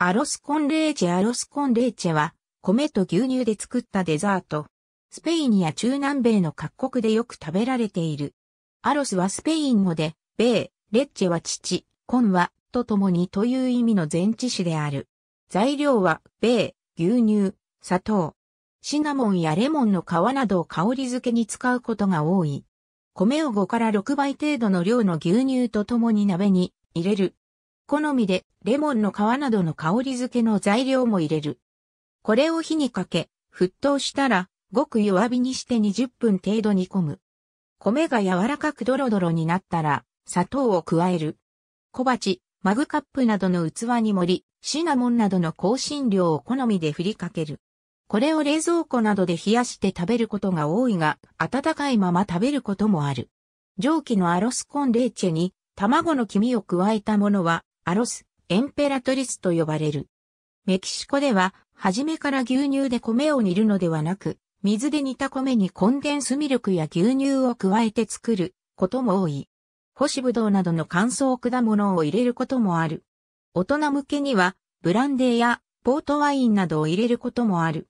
アロスコンレーチェアロスコンレーチェは、米と牛乳で作ったデザート。スペインや中南米の各国でよく食べられている。アロスはスペイン語で、米、レッチェは父、コンは、と共にという意味の前置詞である。材料は、米、牛乳、砂糖、シナモンやレモンの皮などを香り付けに使うことが多い。米を5から6倍程度の量の牛乳と共に鍋に入れる好みでレモンの皮などの香り付けの材料も入れる。これを火にかけ、沸騰したら、ごく弱火にして20分程度煮込む。米が柔らかくドロドロになったら、砂糖を加える。小鉢、マグカップなどの器に盛り、シナモンなどの香辛料を好みで振りかける。これを冷蔵庫などで冷やして食べることが多いが、温かいまま食べることもある。蒸気のアロスコンレーチェに、卵の黄身を加えたものは、アロス、エンペラトリスと呼ばれる。メキシコでは、初めから牛乳で米を煮るのではなく、水で煮た米にコンデンスミルクや牛乳を加えて作ることも多い。干しぶどうなどの乾燥果物を入れることもある。大人向けには、ブランデーやポートワインなどを入れることもある。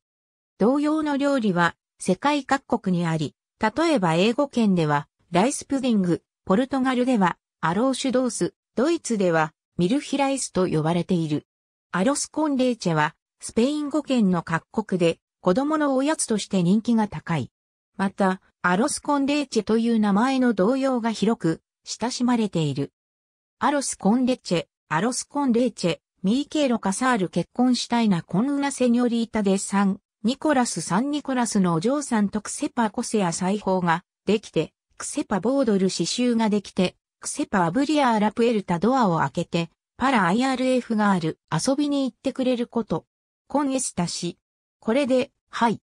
同様の料理は世界各国にあり、例えば英語圏ではライスプディング、ポルトガルではアローシュドース、ドイツではミルヒライスと呼ばれている。アロスコンレーチェは、スペイン語圏の各国で子供のおやつとして人気が高い。また、アロスコンレーチェという名前の動揺が広く親しまれている。アロスコンレチェ、アロスコンレーチェ、ミーケーロカサール結婚したいなコンウナセニョリータで3、ニコラス3ニコラスのお嬢さんとクセパコセア裁縫ができて、クセパボードル刺繍ができて、クセパアブリアーラプエルタドアを開けて、パラ IRF がある、遊びに行ってくれること。コンエスタシ。これで、はい。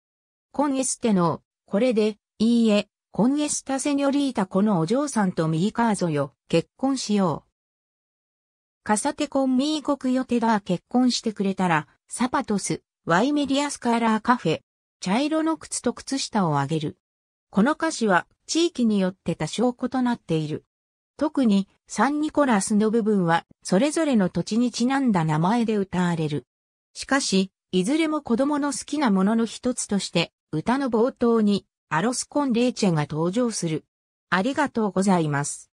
コンエステノー、これで、いいえ、コンエスタセニョリータこのお嬢さんとミーカーゾよ、結婚しよう。カサテコンミー国ヨテダー結婚してくれたら、サパトス、ワイメリアスカーラーカフェ、茶色の靴と靴下をあげる。この歌詞は地域によって多少異なっている。特にサンニコラスの部分はそれぞれの土地にちなんだ名前で歌われる。しかし、いずれも子供の好きなものの一つとして歌の冒頭にアロスコンレーチェが登場する。ありがとうございます。